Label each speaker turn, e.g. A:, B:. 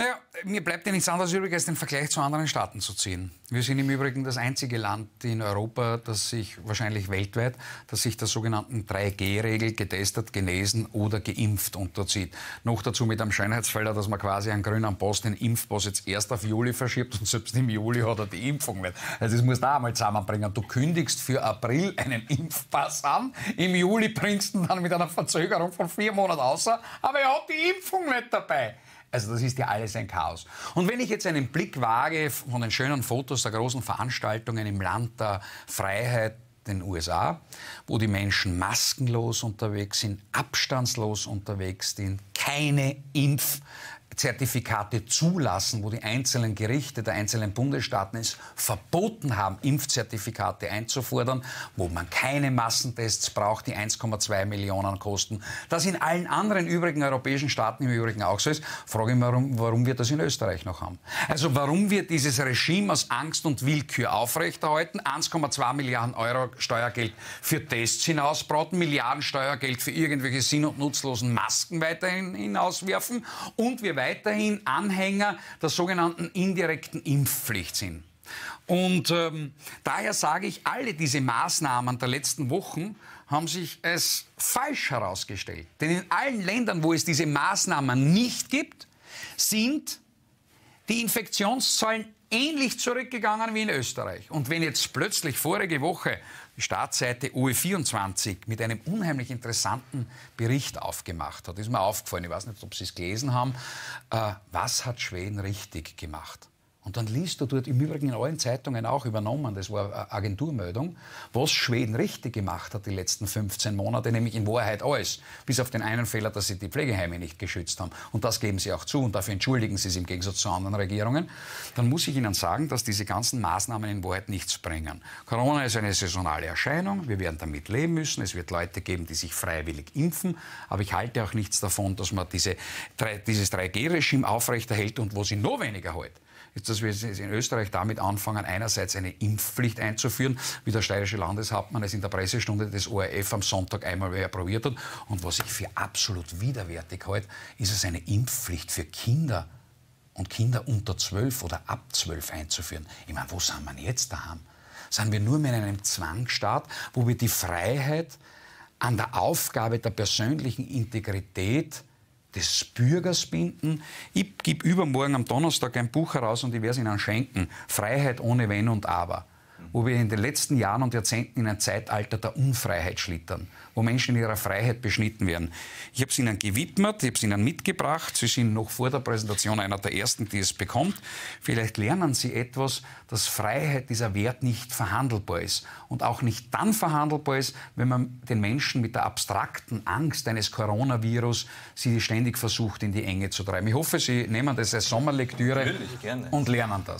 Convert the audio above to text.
A: Naja, mir bleibt ja nichts anderes übrig, als den Vergleich zu anderen Staaten zu ziehen. Wir sind im Übrigen das einzige Land in Europa, das sich wahrscheinlich weltweit, das sich der sogenannten 3G-Regel getestet, genesen oder geimpft unterzieht. Noch dazu mit einem Schönheitsfelder, dass man quasi einen grünen Post, den Impfpost jetzt erst auf Juli verschiebt und selbst im Juli hat er die Impfung nicht. Also das musst du auch einmal zusammenbringen. Du kündigst für April einen Impfpass an, im Juli bringst du ihn dann mit einer Verzögerung von vier Monaten außer, aber er hat die Impfung nicht dabei. Also das ist ja alles ein Chaos. Und wenn ich jetzt einen Blick wage von den schönen Fotos der großen Veranstaltungen im Land der Freiheit, den USA, wo die Menschen maskenlos unterwegs sind, abstandslos unterwegs sind, keine Impf, Zertifikate zulassen, wo die einzelnen Gerichte der einzelnen Bundesstaaten es verboten haben, Impfzertifikate einzufordern, wo man keine Massentests braucht, die 1,2 Millionen kosten. Das in allen anderen übrigen europäischen Staaten im Übrigen auch so ist, frage ich mich, warum, warum wir das in Österreich noch haben. Also warum wir dieses Regime aus Angst und Willkür aufrechterhalten, 1,2 Milliarden Euro Steuergeld für Tests hinausbraten, Milliarden Steuergeld für irgendwelche sinn- und nutzlosen Masken weiterhin hinauswerfen und wir weiterhin Anhänger der sogenannten indirekten Impfpflicht sind. Und ähm, daher sage ich, alle diese Maßnahmen der letzten Wochen haben sich als falsch herausgestellt. Denn in allen Ländern, wo es diese Maßnahmen nicht gibt, sind die Infektionszahlen ähnlich zurückgegangen wie in Österreich. Und wenn jetzt plötzlich vorige Woche die Startseite UE24 mit einem unheimlich interessanten Bericht aufgemacht hat, ist mir aufgefallen, ich weiß nicht, ob Sie es gelesen haben, äh, was hat Schweden richtig gemacht? Und dann liest du dort im Übrigen in allen Zeitungen auch übernommen, das war Agenturmeldung, was Schweden richtig gemacht hat die letzten 15 Monate, nämlich in Wahrheit alles, bis auf den einen Fehler, dass sie die Pflegeheime nicht geschützt haben. Und das geben sie auch zu und dafür entschuldigen sie es im Gegensatz zu anderen Regierungen. Dann muss ich Ihnen sagen, dass diese ganzen Maßnahmen in Wahrheit nichts bringen. Corona ist eine saisonale Erscheinung, wir werden damit leben müssen, es wird Leute geben, die sich freiwillig impfen, aber ich halte auch nichts davon, dass man diese, dieses 3G-Regime aufrechterhält und wo sie noch weniger hält, ist dass wir in Österreich damit anfangen, einerseits eine Impfpflicht einzuführen, wie der steirische Landeshauptmann es in der Pressestunde des ORF am Sonntag einmal probiert hat. Und was ich für absolut widerwärtig halte, ist es eine Impfpflicht für Kinder und Kinder unter 12 oder ab 12 einzuführen. Ich meine, wo sind wir jetzt daheim? Sind wir nur mehr in einem Zwangsstaat, wo wir die Freiheit an der Aufgabe der persönlichen Integrität des Bürgers binden. Ich gebe übermorgen am Donnerstag ein Buch heraus und ich werde es Ihnen schenken. Freiheit ohne Wenn und Aber wo wir in den letzten Jahren und Jahrzehnten in ein Zeitalter der Unfreiheit schlittern, wo Menschen in ihrer Freiheit beschnitten werden. Ich habe es Ihnen gewidmet, ich habe es Ihnen mitgebracht. Sie sind noch vor der Präsentation einer der Ersten, die es bekommt. Vielleicht lernen Sie etwas, dass Freiheit dieser Wert nicht verhandelbar ist und auch nicht dann verhandelbar ist, wenn man den Menschen mit der abstrakten Angst eines Coronavirus sie ständig versucht, in die Enge zu treiben. Ich hoffe, Sie nehmen das als Sommerlektüre Natürlich, gerne. und lernen das.